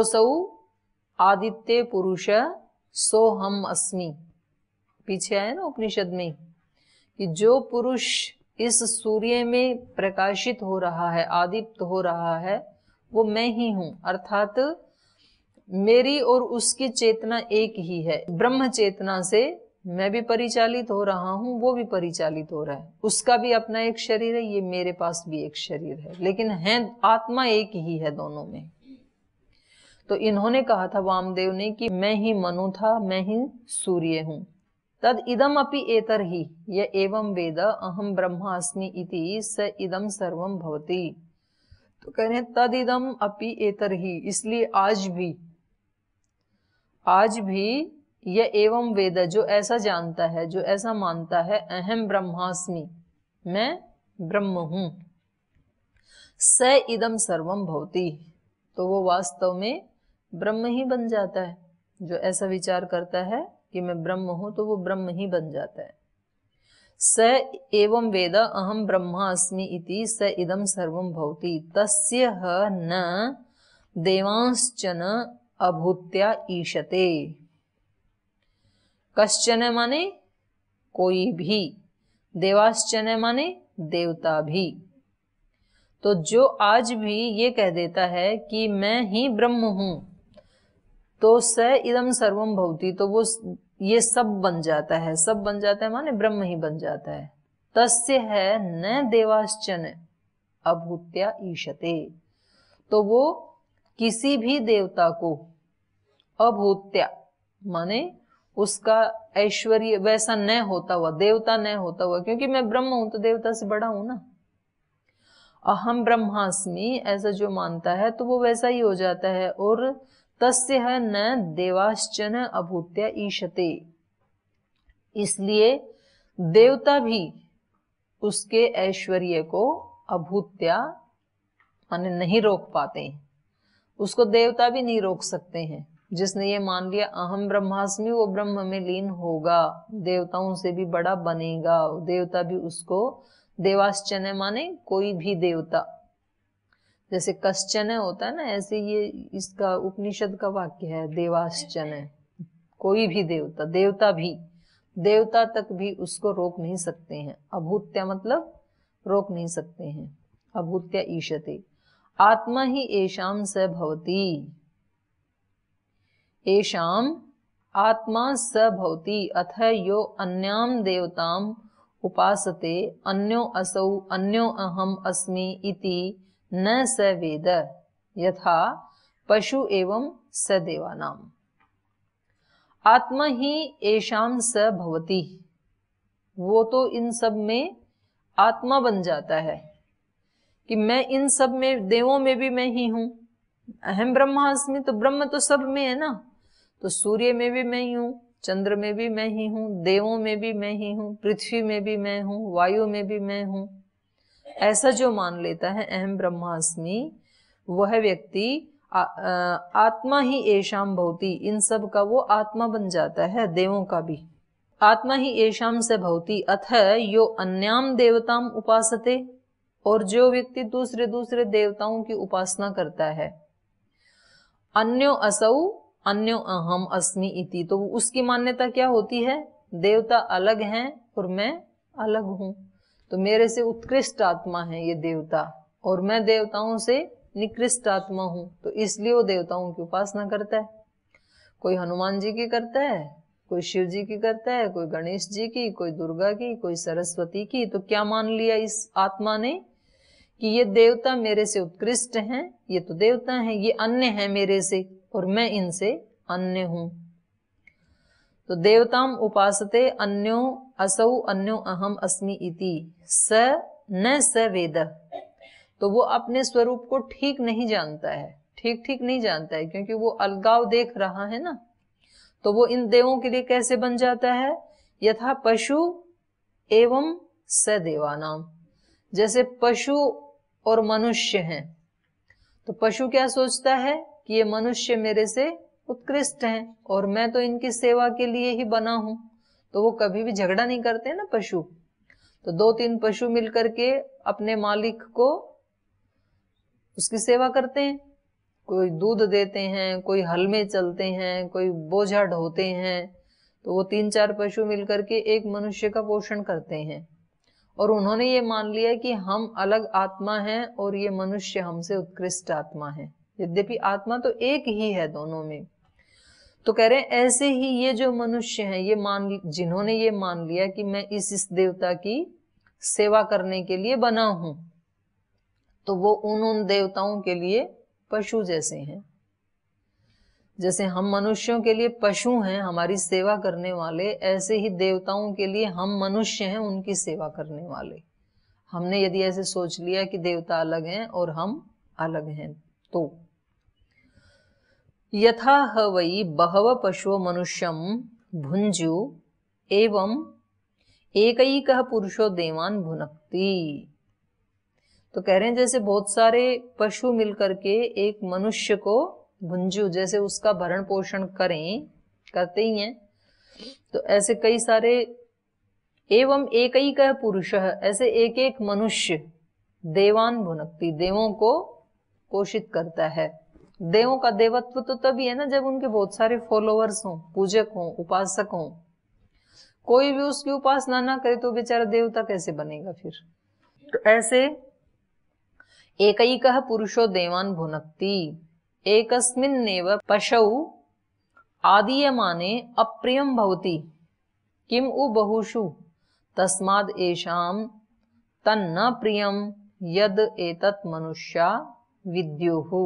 योसौ आदित्य पुरुष सो हम अस्मि पीछे आया ना उपनिषद में कि जो पुरुष इस सूर्य में प्रकाशित हो रहा है आदिप्त हो रहा है वो मैं ही हूं अर्थात मेरी और उसकी चेतना एक ही है ब्रह्म चेतना से मैं भी परिचालित हो रहा हूं वो भी परिचालित हो रहा है उसका भी अपना एक शरीर है ये मेरे पास भी एक शरीर है लेकिन है आत्मा एक ही है दोनों में तो इन्होंने कहा था वामदेव ने कि मैं ही मनु था मैं ही सूर्य हूँ तद इदम अपि एतर ही यह एवं वेद अहम ब्रह्मास्मि इति स इदम सर्वम भवति तो कह रहे तद इदम अपि एतर ही इसलिए आज भी आज भी यह एवं वेद जो ऐसा जानता है जो ऐसा मानता है अहम ब्रह्मास्मि मैं ब्रह्म हूं स इदम सर्वम भवति तो वो वास्तव में ब्रह्म ही बन जाता है जो ऐसा विचार करता है कि मैं ब्रह्म हूं तो वो ब्रह्म ही बन जाता है स एवं वेद अहम ब्रह्मास्मि इति स इदम सर्व भवती तस्य न देवांशन अभूत्या ईशते कश्चन माने कोई भी देवाश्चन माने देवता भी तो जो आज भी ये कह देता है कि मैं ही ब्रह्म हूं तो स इदम सर्वम भवती तो वो ये सब बन जाता है सब बन जाता है माने ब्रह्म ही बन जाता है तस्य है न देवाश्चन अभूत्या ईशते तो वो किसी भी देवता को अभूत्या माने उसका ऐश्वर्य वैसा न होता हुआ देवता न होता हुआ क्योंकि मैं ब्रह्म हूं तो देवता से बड़ा हूं ना अहम ब्रह्मास्मि ऐसा जो मानता है तो वो वैसा ही हो जाता है और तस्य न देवाश्चन अभूत्या ईशते इसलिए देवता भी उसके ऐश्वर्य को अभूत्या माने नहीं रोक पाते हैं उसको देवता भी नहीं रोक सकते हैं जिसने ये मान लिया अहम ब्रह्मास्मि वो ब्रह्म में लीन होगा देवताओं से भी बड़ा बनेगा देवता भी उसको देवाश्चन माने कोई भी देवता जैसे कश्चन होता है ना ऐसे ये इसका उपनिषद का वाक्य है देवाश्चन कोई भी देवता देवता भी देवता तक भी उसको रोक नहीं सकते हैं अभूत्या मतलब रोक नहीं सकते हैं अभूत्या ईशते आत्मा ही एशाम स भवती एशाम आत्मा स भवती अथ यो अन्याम देवताम उपासते अन्यो असौ अन्यो अहम अस्मि इति न स वेद यथा पशु एवं सदेवानाम आत्मा ही एशाम स भवती वो तो इन सब में आत्मा बन जाता है कि मैं इन सब में देवों में भी मैं ही हूँ अहम ब्रह्मास्मि तो ब्रह्म तो सब में है ना तो सूर्य में भी मैं ही हूँ चंद्र में भी मैं ही हूँ देवों में भी मैं ही हूँ पृथ्वी में भी मैं हूँ वायु में भी मैं हूँ ऐसा जो मान लेता है अहम ब्रह्मास्मि वह व्यक्ति आत्मा ही ऐशाम भौती इन सब का वो आत्मा बन जाता है देवों का भी आत्मा ही ऐशाम से भौती अथ यो अन्याम देवताम उपासते और जो व्यक्ति दूसरे दूसरे देवताओं की उपासना करता है अन्यो असौ अन्यो अहम अस्मि इति तो उसकी मान्यता क्या होती है देवता अलग हैं और मैं अलग हूं तो मेरे से उत्कृष्ट आत्मा है ये देवता और मैं देवताओं से निकृष्ट आत्मा हूं तो इसलिए वो देवताओं की उपासना करता है कोई हनुमान जी की करता है कोई शिव जी की करता है कोई गणेश जी की कोई दुर्गा की कोई सरस्वती की तो क्या मान लिया इस आत्मा ने कि ये देवता मेरे से उत्कृष्ट हैं ये तो देवता हैं ये अन्य हैं मेरे से और मैं इनसे अन्य हूं तो देवताम उपासते अन्यो असौ अन्यो अहम अस्मि इति स न स वेद तो वो अपने स्वरूप को ठीक नहीं जानता है ठीक ठीक नहीं जानता है क्योंकि वो अलगाव देख रहा है ना तो वो इन देवों के लिए कैसे बन जाता है यथा पशु एवं स देवानाम जैसे पशु और मनुष्य हैं तो पशु क्या सोचता है कि ये मनुष्य मेरे से उत्कृष्ट हैं और मैं तो इनकी सेवा के लिए ही बना हूं तो वो कभी भी झगड़ा नहीं करते ना पशु तो दो तीन पशु मिलकर के अपने मालिक को उसकी सेवा करते हैं कोई दूध देते हैं कोई हल में चलते हैं कोई बोझा ढोते हैं तो वो तीन चार पशु मिलकर के एक मनुष्य का पोषण करते हैं और उन्होंने ये मान लिया कि हम अलग आत्मा हैं और ये मनुष्य हमसे उत्कृष्ट आत्मा है यद्यपि आत्मा तो एक ही है दोनों में तो कह रहे हैं ऐसे ही ये जो मनुष्य हैं ये मान जिन्होंने ये मान लिया कि मैं इस इस देवता की सेवा करने के लिए बना हूं तो वो उन उन देवताओं के लिए पशु जैसे हैं जैसे हम मनुष्यों के लिए पशु हैं हमारी सेवा करने वाले ऐसे ही देवताओं के लिए हम मनुष्य हैं उनकी सेवा करने वाले हमने यदि ऐसे सोच लिया कि देवता अलग हैं और हम अलग हैं तो यथा ह वै बहव पशु मनुष्यम भुंजु एवं एक पुरुषो देवान भुनक्ति तो कह रहे हैं जैसे बहुत सारे पशु मिलकर के एक मनुष्य को भुंजू जैसे उसका भरण पोषण करें करते ही हैं तो ऐसे कई सारे एवं एक ही कह पुरुष ऐसे एक एक मनुष्य देवान भुनकती देवों को पोषित करता है देवों का देवत्व तो तभी है ना जब उनके बहुत सारे फॉलोअर्स हों पूजक हों उपासक हों कोई भी उसकी उपासना ना करे तो बेचारा देवता कैसे बनेगा फिर तो ऐसे एक कह पुरुषो देवान भुनक्ति एक पशु पशु माने अप्रियम भवती किम उ बहुषु तस्माद एशाम तन्ना प्रियम यद एतत् मनुष्या विद्युहु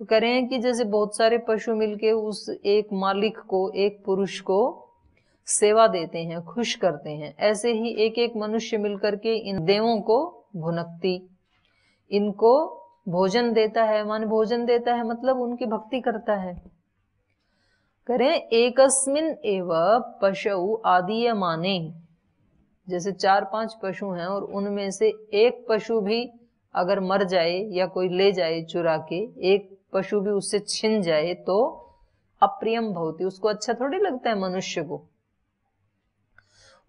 तो कह रहे हैं कि जैसे बहुत सारे पशु मिलके उस एक मालिक को एक पुरुष को सेवा देते हैं खुश करते हैं ऐसे ही एक एक मनुष्य मिलकर के इन देवों को भुनकती इनको भोजन देता है मान भोजन देता है मतलब उनकी भक्ति करता है करें एकस्मिन एव पशु आदि माने जैसे चार पांच पशु हैं और उनमें से एक पशु भी अगर मर जाए या कोई ले जाए चुरा के एक पशु भी उससे छिन जाए तो अप्रियम भवती उसको अच्छा थोड़ी लगता है मनुष्य को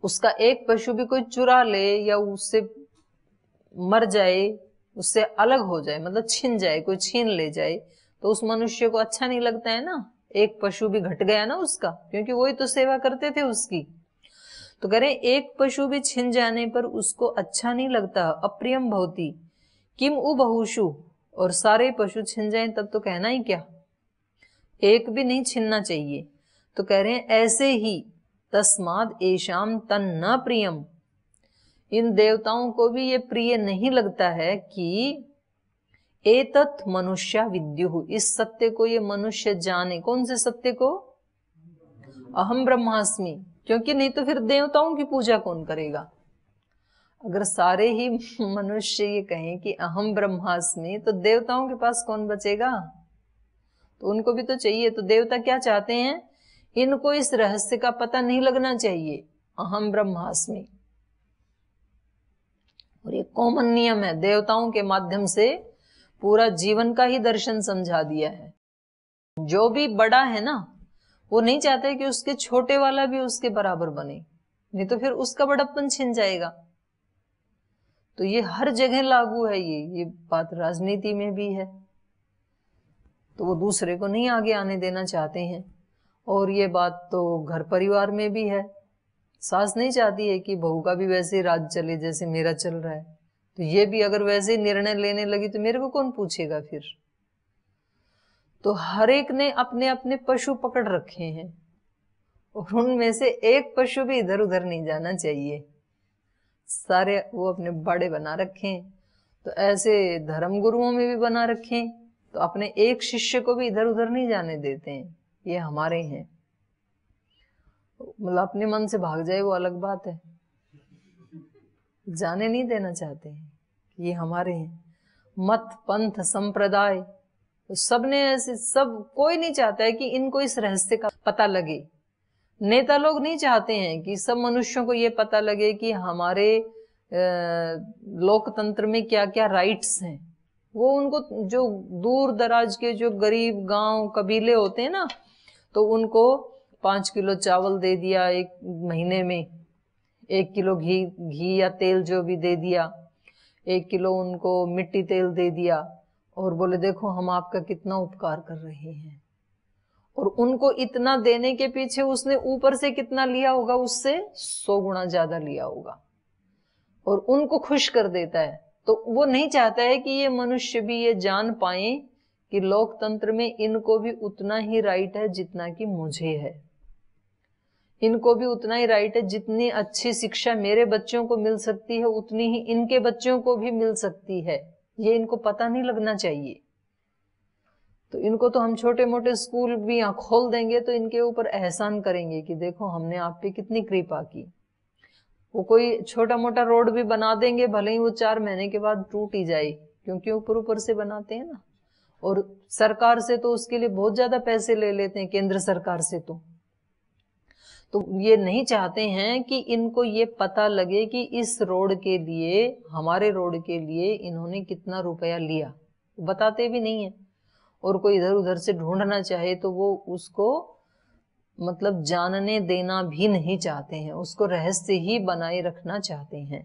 उसका एक पशु भी कोई चुरा ले या उससे मर जाए उससे अलग हो जाए मतलब छिन जाए कोई छीन ले जाए तो उस मनुष्य को अच्छा नहीं लगता है ना एक पशु भी घट गया ना उसका क्योंकि वही तो सेवा करते थे उसकी तो करें एक पशु भी छिन जाने पर उसको अच्छा नहीं लगता अप्रियम भवती किम बहुशु और सारे पशु छिन जाए तब तो कहना ही क्या एक भी नहीं छिनना चाहिए तो कह रहे हैं ऐसे ही तस्माद ऐशाम तन न प्रियम इन देवताओं को भी ये प्रिय नहीं लगता है कि एतत् मनुष्य विद्यु इस सत्य को ये मनुष्य जाने कौन से सत्य को अहम ब्रह्मास्मि क्योंकि नहीं तो फिर देवताओं की पूजा कौन करेगा अगर सारे ही मनुष्य ये कहें कि अहम ब्रह्मास्मि तो देवताओं के पास कौन बचेगा तो उनको भी तो चाहिए तो देवता क्या चाहते हैं इनको इस रहस्य का पता नहीं लगना चाहिए अहम ब्रह्मास्मि और ये कॉमन नियम है देवताओं के माध्यम से पूरा जीवन का ही दर्शन समझा दिया है जो भी बड़ा है ना वो नहीं चाहते कि उसके छोटे वाला भी उसके बराबर बने नहीं तो फिर उसका बड़प्पन छिन जाएगा तो ये हर जगह लागू है ये ये बात राजनीति में भी है तो वो दूसरे को नहीं आगे आने देना चाहते हैं और ये बात तो घर परिवार में भी है सास नहीं चाहती है कि बहू का भी वैसे राज चले जैसे मेरा चल रहा है तो ये भी अगर वैसे ही निर्णय लेने लगी तो मेरे को कौन पूछेगा फिर तो हर एक ने अपने अपने पशु पकड़ रखे हैं और उनमें से एक पशु भी इधर उधर नहीं जाना चाहिए सारे वो अपने बड़े बना रखें तो ऐसे धर्म गुरुओं में भी बना रखें तो अपने एक शिष्य को भी इधर उधर नहीं जाने देते हैं ये हमारे हैं मतलब अपने मन से भाग जाए वो अलग बात है जाने नहीं देना चाहते हैं ये हमारे हैं मत पंथ संप्रदाय तो सबने ऐसे सब कोई नहीं चाहता है कि इनको इस रहस्य का पता लगे नेता लोग नहीं चाहते हैं कि सब मनुष्यों को ये पता लगे कि हमारे लोकतंत्र में क्या क्या राइट्स हैं वो उनको जो दूर दराज के जो गरीब गांव कबीले होते हैं ना तो उनको पांच किलो चावल दे दिया एक महीने में एक किलो घी घी या तेल जो भी दे दिया एक किलो उनको मिट्टी तेल दे दिया और बोले देखो हम आपका कितना उपकार कर रहे हैं और उनको इतना देने के पीछे उसने ऊपर से कितना लिया होगा उससे सौ गुना ज्यादा लिया होगा और उनको खुश कर देता है तो वो नहीं चाहता है कि ये मनुष्य भी ये जान पाए कि लोकतंत्र में इनको भी उतना ही राइट है जितना कि मुझे है इनको भी उतना ही राइट है जितनी अच्छी शिक्षा मेरे बच्चों को मिल सकती है उतनी ही इनके बच्चों को भी मिल सकती है ये इनको पता नहीं लगना चाहिए तो इनको तो हम छोटे मोटे स्कूल भी यहाँ खोल देंगे तो इनके ऊपर एहसान करेंगे कि देखो हमने आप पे कितनी कृपा की वो कोई छोटा मोटा रोड भी बना देंगे भले ही वो चार महीने के बाद टूट ही जाए क्योंकि ऊपर ऊपर से बनाते हैं ना और सरकार से तो उसके लिए बहुत ज्यादा पैसे ले लेते हैं केंद्र सरकार से तो तो ये नहीं चाहते हैं कि इनको ये पता लगे कि इस रोड के लिए हमारे रोड के लिए इन्होंने कितना रुपया लिया बताते भी नहीं है और कोई इधर उधर से ढूंढना चाहे तो वो उसको मतलब जानने देना भी नहीं चाहते हैं उसको रहस्य ही बनाए रखना चाहते हैं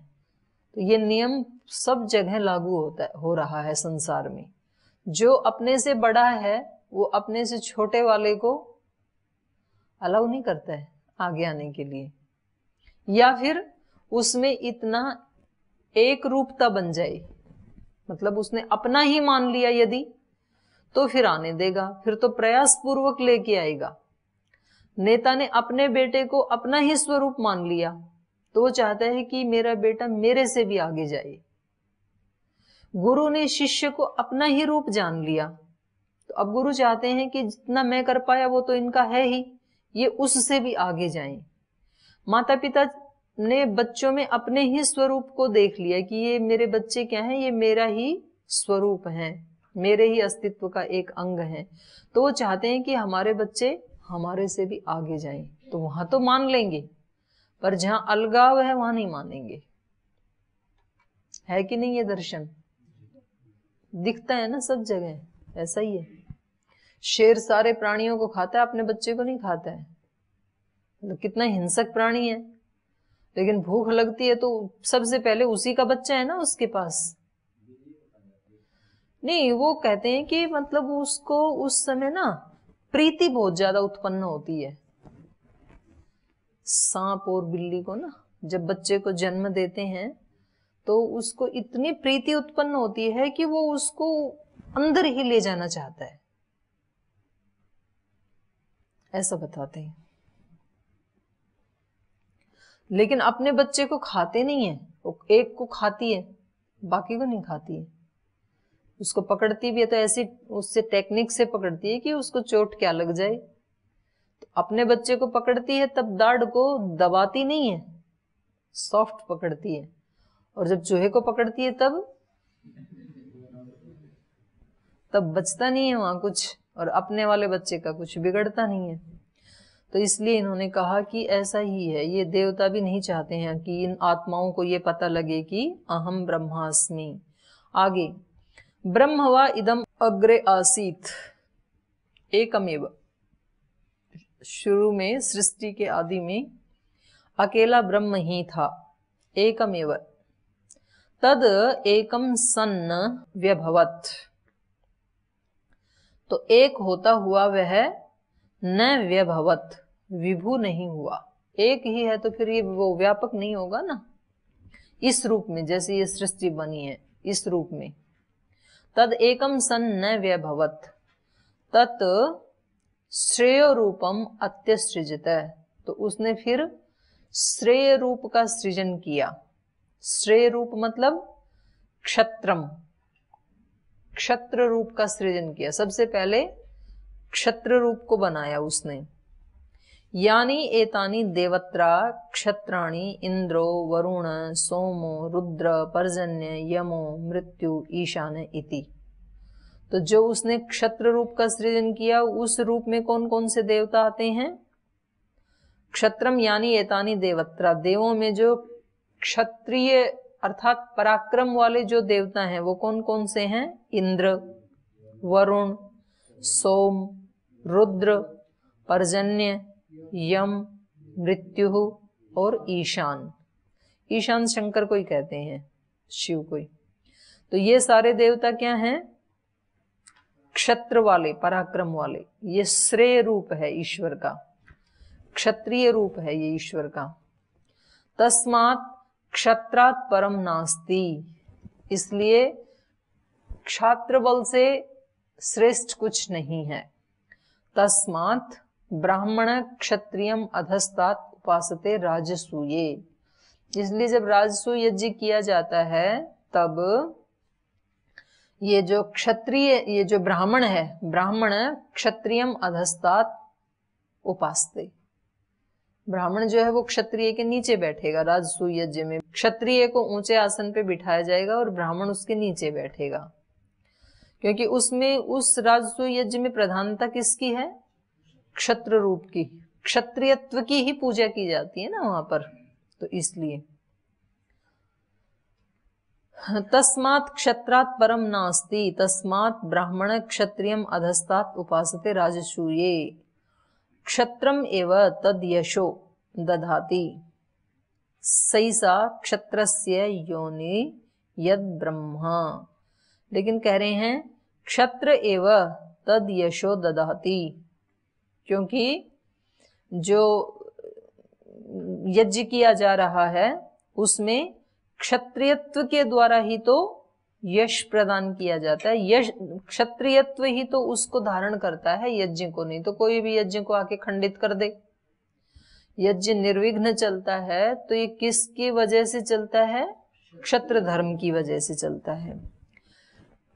तो ये नियम सब जगह लागू होता है हो रहा है संसार में जो अपने से बड़ा है वो अपने से छोटे वाले को अलाउ नहीं करता है आगे आने के लिए या फिर उसमें इतना एक रूपता बन जाए मतलब उसने अपना ही मान लिया यदि तो फिर आने देगा फिर तो प्रयास पूर्वक लेके आएगा नेता ने अपने बेटे को अपना ही स्वरूप मान लिया तो वो चाहता है कि मेरा बेटा मेरे से भी आगे जाए गुरु ने शिष्य को अपना ही रूप जान लिया तो अब गुरु चाहते हैं कि जितना मैं कर पाया वो तो इनका है ही ये उससे भी आगे जाए माता पिता ने बच्चों में अपने ही स्वरूप को देख लिया कि ये मेरे बच्चे क्या हैं ये मेरा ही स्वरूप है मेरे ही अस्तित्व का एक अंग है तो वो चाहते हैं कि हमारे बच्चे हमारे से भी आगे जाएं तो वहां तो मान लेंगे पर जहां अलगाव है वहां नहीं मानेंगे है कि नहीं ये दर्शन दिखता है ना सब जगह ऐसा ही है शेर सारे प्राणियों को खाता है अपने बच्चे को नहीं खाता है तो कितना हिंसक प्राणी है लेकिन भूख लगती है तो सबसे पहले उसी का बच्चा है ना उसके पास नहीं वो कहते हैं कि मतलब उसको उस समय ना प्रीति बहुत ज्यादा उत्पन्न होती है सांप और बिल्ली को ना जब बच्चे को जन्म देते हैं तो उसको इतनी प्रीति उत्पन्न होती है कि वो उसको अंदर ही ले जाना चाहता है ऐसा बताते हैं लेकिन अपने बच्चे को खाते नहीं है एक को खाती है बाकी को नहीं खाती है उसको पकड़ती भी है तो ऐसी उससे टेक्निक से पकड़ती है कि उसको चोट क्या लग जाए तो अपने बच्चे को पकड़ती है तब दाढ़ को दबाती नहीं है सॉफ्ट पकड़ती है और जब चूहे को पकड़ती है तब तब बचता नहीं है वहां कुछ और अपने वाले बच्चे का कुछ बिगड़ता नहीं है तो इसलिए इन्होंने कहा कि ऐसा ही है ये देवता भी नहीं चाहते हैं कि इन आत्माओं को ये पता लगे कि अहम ब्रह्मास्मि आगे ब्रह्म व इदम अग्रे आसीत एकमेव शुरू में सृष्टि के आदि में अकेला ब्रह्म ही था एकमेव तद एकम सन्न व्यभवत तो एक होता हुआ वह न व्यभवत विभू नहीं हुआ एक ही है तो फिर ये वो व्यापक नहीं होगा ना इस रूप में जैसे ये सृष्टि बनी है इस रूप में तद एकम सन न व्यभवत तत् श्रेय रूपम अत्यसृजित तो उसने फिर श्रेय रूप का सृजन किया श्रेय रूप मतलब क्षत्रम क्षत्र रूप का सृजन किया सबसे पहले क्षत्र रूप को बनाया उसने यानी एतानी देवत्रा क्षत्राणी इंद्रो वरुण सोमो रुद्र पर्जन्य यमो मृत्यु ईशान इति तो जो उसने क्षत्र रूप का सृजन किया उस रूप में कौन कौन से देवता आते हैं क्षत्रम यानी एतानी देवत्रा देवों में जो क्षत्रिय अर्थात पराक्रम वाले जो देवता हैं वो कौन कौन से हैं इंद्र वरुण सोम रुद्र पर्जन्य यम मृत्यु और ईशान ईशान शंकर को ही कहते हैं शिव को ही तो ये सारे देवता क्या हैं क्षत्र वाले पराक्रम वाले ये श्रेय रूप है ईश्वर का क्षत्रिय रूप है ये ईश्वर का तस्मात क्षत्रात परम नास्ति इसलिए क्षात्र बल से श्रेष्ठ कुछ नहीं है तस्मात ब्राह्मण क्षत्रियम अधस्तात उपासते राजसूये इसलिए जब राजसू यज्ञ किया जाता है तब ये जो क्षत्रिय ये जो ब्राह्मण है ब्राह्मण क्षत्रियम अधस्तात उपासते ब्राह्मण जो है वो क्षत्रिय के नीचे बैठेगा राजसू यज्ञ में क्षत्रिय को ऊंचे आसन पे बिठाया जाएगा और ब्राह्मण उसके नीचे बैठेगा क्योंकि उसमें उस राजसू यज्ञ में प्रधानता किसकी है क्षत्र रूप की क्षत्रियत्व की ही पूजा की जाती है ना वहां पर तो इसलिए तस्मात् क्षत्रात् परम नास्ति तस्मात् ब्राह्मण क्षत्रियम अधस्तात् उपासते राजसूये क्षत्रम एव तद यशो दधाति सईसा क्षत्रस्य योनि यद ब्रह्मा लेकिन कह रहे हैं क्षत्र एव तद यशो दधाति क्योंकि जो यज्ञ किया जा रहा है उसमें क्षत्रियत्व के द्वारा ही तो यश प्रदान किया जाता है यश क्षत्रियत्व ही तो उसको धारण करता है यज्ञ को नहीं तो कोई भी यज्ञ को आके खंडित कर दे यज्ञ निर्विघ्न चलता है तो ये किसकी वजह से चलता है क्षत्र धर्म की वजह से चलता है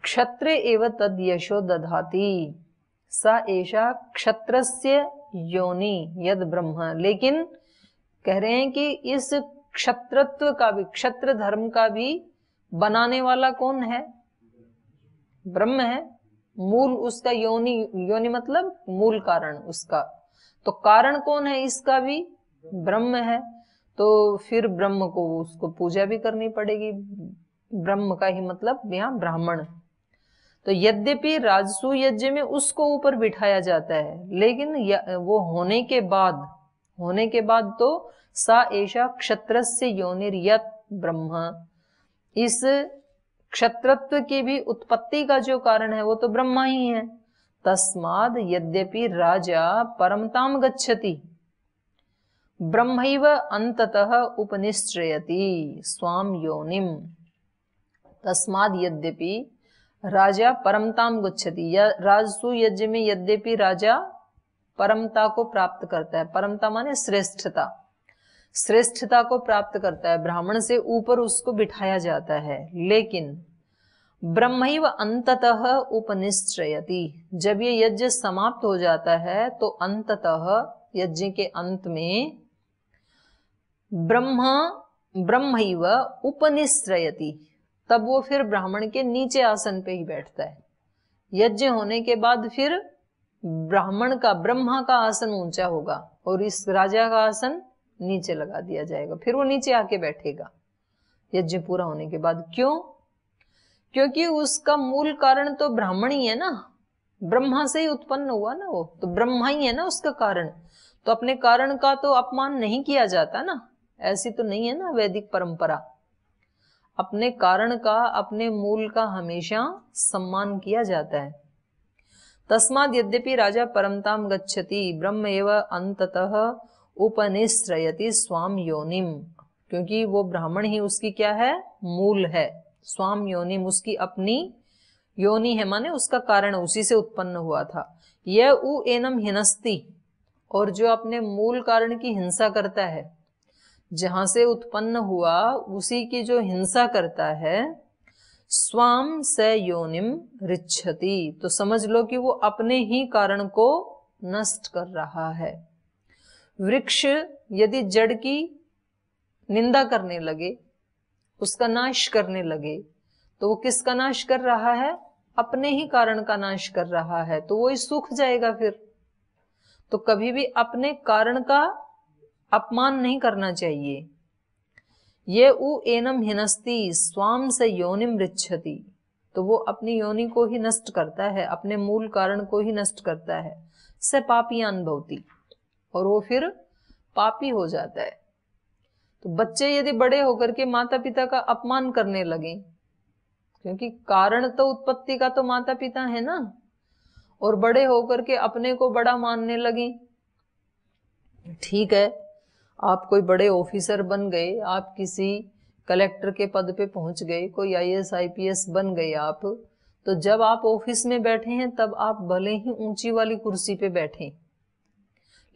क्षत्र एवं तद यशो दधाती सा ऐशा क्षत्रस्य योनि यद ब्रह्म लेकिन कह रहे हैं कि इस क्षत्रत्व का भी क्षत्र धर्म का भी बनाने वाला कौन है ब्रह्म है मूल उसका योनि योनि मतलब मूल कारण उसका तो कारण कौन है इसका भी ब्रह्म है तो फिर ब्रह्म को उसको पूजा भी करनी पड़ेगी ब्रह्म का ही मतलब यहाँ ब्राह्मण तो यद्यपि राजसु यज्ञ में उसको ऊपर बिठाया जाता है लेकिन वो होने के बाद होने के बाद तो सा ऐसा क्षत्र से योनिर्यत ब्रह्म इस क्षत्रत्व की भी उत्पत्ति का जो कारण है वो तो ब्रह्मा ही है तस्माद यद्यपि राजा परमताम गच्छति ब्रह्मैव अंततः उपनिश्चयति स्वाम योनिम तस्माद यद्यपि राजा परमताम गुच्छति या राजसु यज्ञ में यद्यपि राजा परमता को प्राप्त करता है परमता माने श्रेष्ठता श्रेष्ठता को प्राप्त करता है ब्राह्मण से ऊपर उसको बिठाया जाता है लेकिन ब्रह्म अंततः उपनिश्चयति जब ये यज्ञ समाप्त हो जाता है तो अंततः यज्ञ के अंत में ब्रह्म ब्रह्म उपनिश्रयती तब वो फिर ब्राह्मण के नीचे आसन पे ही बैठता है यज्ञ होने के बाद फिर ब्राह्मण का ब्रह्मा का आसन ऊंचा होगा और इस राजा का आसन नीचे लगा दिया जाएगा फिर वो नीचे आके बैठेगा यज्ञ पूरा होने के बाद क्यों क्योंकि उसका मूल कारण तो ब्राह्मण ही है ना ब्रह्मा से ही उत्पन्न हुआ ना वो तो ब्रह्मा ही है ना उसका कारण तो अपने कारण का तो अपमान नहीं किया जाता ना ऐसी तो नहीं है ना वैदिक परंपरा अपने कारण का अपने मूल का हमेशा सम्मान किया जाता है तस्माद यद्यपि राजा परमताम गच्छति ब्रह्म एवं अंततः उपनिश्रयति स्वाम योनिम क्योंकि वो ब्राह्मण ही उसकी क्या है मूल है स्वाम योनिम उसकी अपनी योनि है माने उसका कारण उसी से उत्पन्न हुआ था यह उ एनम हिनस्ती और जो अपने मूल कारण की हिंसा करता है जहां से उत्पन्न हुआ उसी की जो हिंसा करता है स्वाम स योनिम रिच्छति तो समझ लो कि वो अपने ही कारण को नष्ट कर रहा है वृक्ष यदि जड़ की निंदा करने लगे उसका नाश करने लगे तो वो किसका नाश कर रहा है अपने ही कारण का नाश कर रहा है तो वो ही सूख जाएगा फिर तो कभी भी अपने कारण का अपमान नहीं करना चाहिए ये उ एनम हिनस्ती स्वाम से योनिम रिच्छति तो वो अपनी योनि को ही नष्ट करता है अपने मूल कारण को ही नष्ट करता है से पापी अनुभवती और वो फिर पापी हो जाता है तो बच्चे यदि बड़े होकर के माता पिता का अपमान करने लगे क्योंकि कारण तो उत्पत्ति का तो माता पिता है ना और बड़े होकर के अपने को बड़ा मानने लगे ठीक है आप कोई बड़े ऑफिसर बन गए आप किसी कलेक्टर के पद पे पहुंच गए कोई आईएएस आईपीएस बन गए आप तो जब आप ऑफिस में बैठे हैं तब आप भले ही ऊंची वाली कुर्सी पे बैठे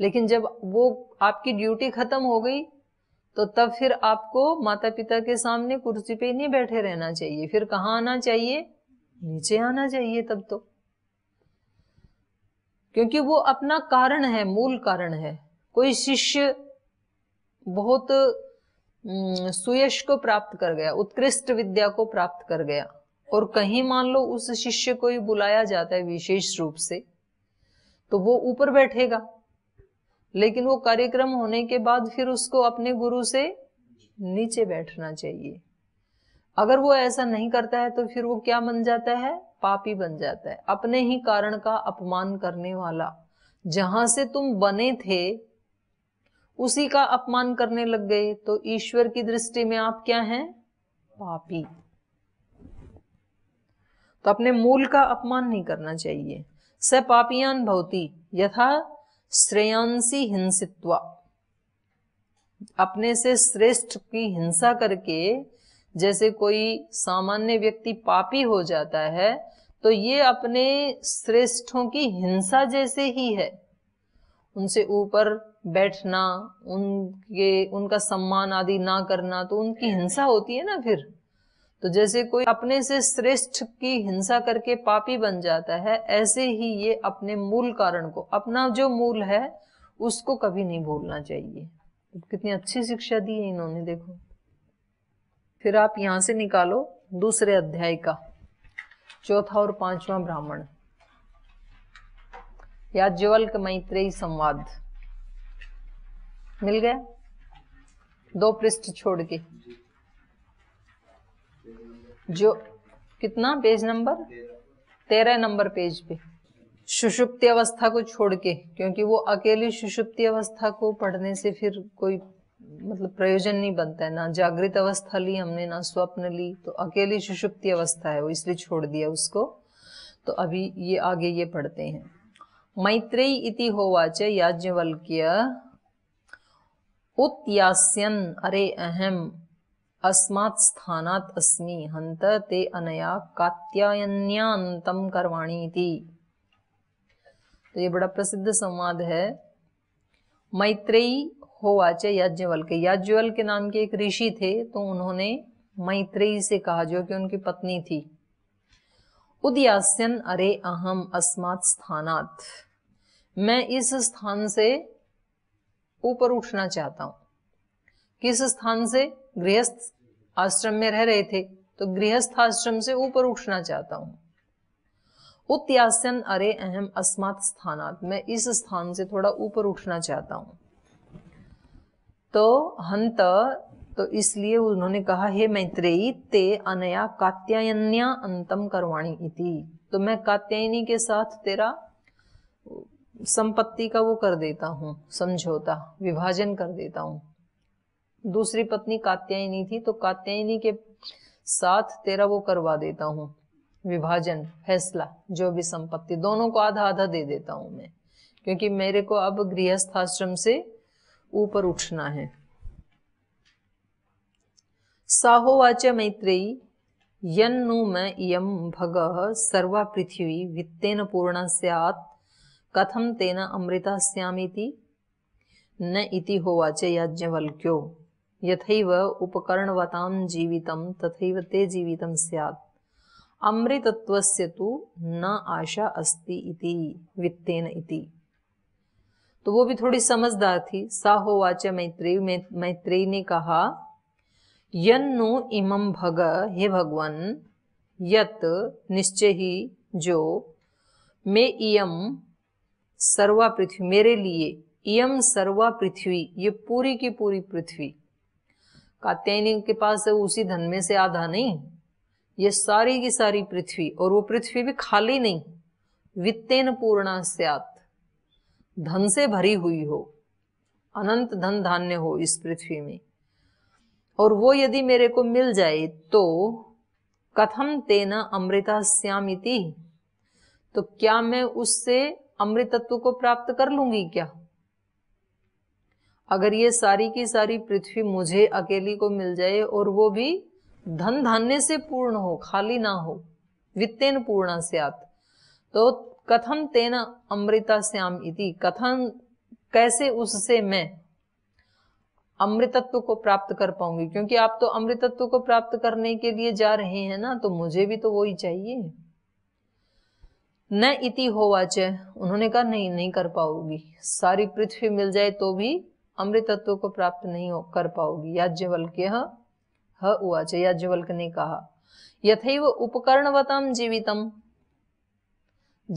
लेकिन जब वो आपकी ड्यूटी खत्म हो गई तो तब फिर आपको माता पिता के सामने कुर्सी पे नहीं बैठे रहना चाहिए फिर कहाँ आना चाहिए नीचे आना चाहिए तब तो क्योंकि वो अपना कारण है मूल कारण है कोई शिष्य बहुत सुयश को प्राप्त कर गया उत्कृष्ट विद्या को प्राप्त कर गया और कहीं मान लो उस शिष्य को ही बुलाया जाता है विशेष रूप से तो वो ऊपर बैठेगा लेकिन वो कार्यक्रम होने के बाद फिर उसको अपने गुरु से नीचे बैठना चाहिए अगर वो ऐसा नहीं करता है तो फिर वो क्या बन जाता है पापी बन जाता है अपने ही कारण का अपमान करने वाला जहां से तुम बने थे उसी का अपमान करने लग गए तो ईश्वर की दृष्टि में आप क्या हैं पापी तो अपने मूल का अपमान नहीं करना चाहिए स पापियान भवती यथा श्रेयांसी हिंसित्वा अपने से श्रेष्ठ की हिंसा करके जैसे कोई सामान्य व्यक्ति पापी हो जाता है तो ये अपने श्रेष्ठों की हिंसा जैसे ही है उनसे ऊपर बैठना उनके उनका सम्मान आदि ना करना तो उनकी हिंसा होती है ना फिर तो जैसे कोई अपने से श्रेष्ठ की हिंसा करके पापी बन जाता है ऐसे ही ये अपने मूल कारण को अपना जो मूल है उसको कभी नहीं भूलना चाहिए तो कितनी अच्छी शिक्षा दी है इन्होंने देखो फिर आप यहां से निकालो दूसरे अध्याय का चौथा और पांचवा ब्राह्मण याज्ञवल्क मैत्रेयी संवाद मिल गया दो पृष्ठ छोड़ के जो कितना पेज नंबर तेरह नंबर पेज पे सुषुप्ति अवस्था को छोड़ के क्योंकि वो अकेली सुषुप्ति अवस्था को पढ़ने से फिर कोई मतलब प्रयोजन नहीं बनता है ना जागृत अवस्था ली हमने ना स्वप्न ली तो अकेली सुषुप्ति अवस्था है वो इसलिए छोड़ दिया उसको तो अभी ये आगे ये पढ़ते हैं मैत्रेयी इति होवाच याज्ञवल्क्य उत्यास्यन अरे अहम अस्मात् स्थानात् अस्मि हंत ते अनया कात्यायन्यांतम करवाणी थी तो ये बड़ा प्रसिद्ध संवाद है मैत्रेयी हो होवाचे याज्ञवल के याज्ञवल के नाम के एक ऋषि थे तो उन्होंने मैत्रेयी से कहा जो कि उनकी पत्नी थी उद्यास्यन अरे अहम अस्मात् स्थानात् मैं इस स्थान से ऊपर उठना चाहता हूं किस स्थान से गृहस्थ आश्रम में रह रहे थे तो गृहस्थ आश्रम से ऊपर उठना चाहता हूं उत्यासन अरे अहम अस्मात स्थानात मैं इस स्थान से थोड़ा ऊपर उठना चाहता हूं तो हंत तो इसलिए उन्होंने कहा हे मैत्रेयी ते अनया कात्यायन्या अंतम करवाणी इति तो मैं कात्यायनी के साथ तेरा संपत्ति का वो कर देता हूँ समझौता विभाजन कर देता हूँ दूसरी पत्नी कात्यायनी थी तो कात्यायनी के साथ तेरा वो करवा देता हूँ विभाजन फैसला जो भी संपत्ति दोनों को आधा आधा दे देता हूँ मैं क्योंकि मेरे को अब गृहस्थाश्रम से ऊपर उठना है साहोवाच मैत्रेयी यन्नु मैं यम भग सर्वा पृथ्वी वित्तेन पूर्ण स्यात् कथम तेना अमृता स्यामीति न इति होवाच याज्ञवल्क्यो यथैव उपकरणवतां जीवितं तथैव ते जीवितं स्यात् अमृतत्वस्य तु न आशा अस्ति इति वित्तेन इति तो वो भी थोड़ी समझदार थी सा साहोवाच मैत्रेय मैत्रेयी ने कहा यन्नु इमं भग हे भगवन यत निश्चय ही जो मे इयम सर्वा पृथ्वी मेरे लिए यम सर्वा पृथ्वी ये पूरी की पूरी पृथ्वी कात्यायनी के पास है उसी धन में से आधा नहीं ये सारी की सारी पृथ्वी और वो पृथ्वी भी खाली नहीं वित्तेन पूर्णा स्यात धन से भरी हुई हो अनंत धन धान्य हो इस पृथ्वी में और वो यदि मेरे को मिल जाए तो कथम तेना अमृता श्यामिति तो क्या मैं उससे अमृत तत्व को प्राप्त कर लूंगी क्या अगर ये सारी की सारी पृथ्वी मुझे अकेली को मिल जाए और वो भी धन धान्य से पूर्ण हो खाली ना हो वित्तेन पूर्णा स्यात तो कथम तेना अमृता श्याम इति कथन कैसे उससे मैं अमृतत्व को प्राप्त कर पाऊंगी क्योंकि आप तो अमृतत्व को प्राप्त करने के लिए जा रहे हैं ना तो मुझे भी तो वही चाहिए न इति हो वाच उन्होंने कहा नहीं नहीं कर पाओगी सारी पृथ्वी मिल जाए तो भी अमृतत्व को प्राप्त नहीं हो कर पाओगी याज्ञवल्क हुआ चे याज्ञवल्क ने कहा यथैव उपकरणवतम जीवितम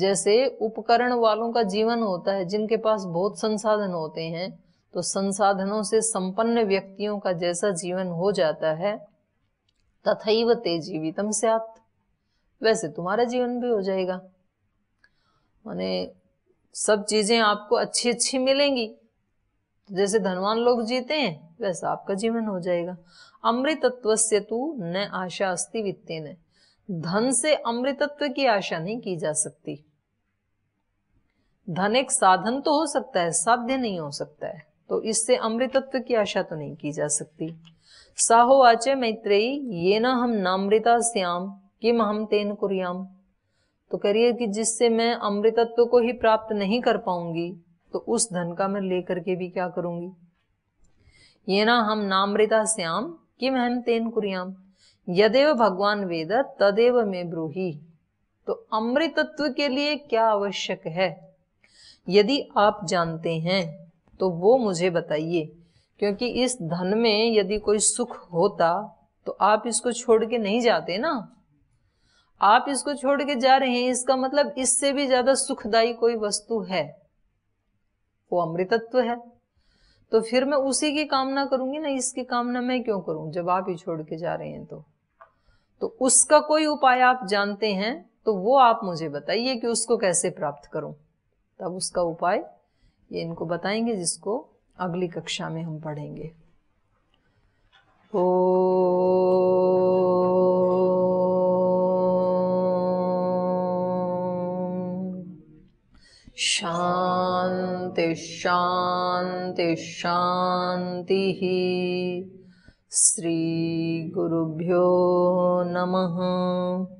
जैसे उपकरण वालों का जीवन होता है जिनके पास बहुत संसाधन होते हैं तो संसाधनों से संपन्न व्यक्तियों का जैसा जीवन हो जाता है तथैव ते जीवितम स्यात् वैसे तुम्हारा जीवन भी हो जाएगा माने सब चीजें आपको अच्छी अच्छी मिलेंगी जैसे धनवान लोग जीते हैं वैसा आपका जीवन हो जाएगा अमृतत्व से तू न आशा अस्थि वित्ते न धन से अमृतत्व की आशा नहीं की जा सकती धन एक साधन तो हो सकता है साध्य नहीं हो सकता है तो इससे अमृतत्व की आशा तो नहीं की जा सकती साहो आचे मैत्रेयी ये न हम नामृता श्याम किम हम तेन कुरियाम तो करिए कि जिससे मैं अमृतत्व को ही प्राप्त नहीं कर पाऊंगी तो उस धन का मैं लेकर के भी क्या करूंगी ये ना हम नामृता श्याम कि हम तेन कुरियाम यदेव भगवान वेद तदेव में ब्रूही तो अमृतत्व के लिए क्या आवश्यक है यदि आप जानते हैं तो वो मुझे बताइए क्योंकि इस धन में यदि कोई सुख होता तो आप इसको छोड़ के नहीं जाते ना आप इसको छोड़ के जा रहे हैं इसका मतलब इससे भी ज्यादा सुखदायी कोई वस्तु है वो अमृतत्व है तो फिर मैं उसी की कामना करूंगी ना इसकी कामना मैं क्यों करूं जब आप ही छोड़ के जा रहे हैं तो तो उसका कोई उपाय आप जानते हैं तो वो आप मुझे बताइए कि उसको कैसे प्राप्त करूं तब उसका उपाय ये इनको बताएंगे जिसको अगली कक्षा में हम पढ़ेंगे ओ शांति शांति शांति ही श्री गुरुभ्यो नमः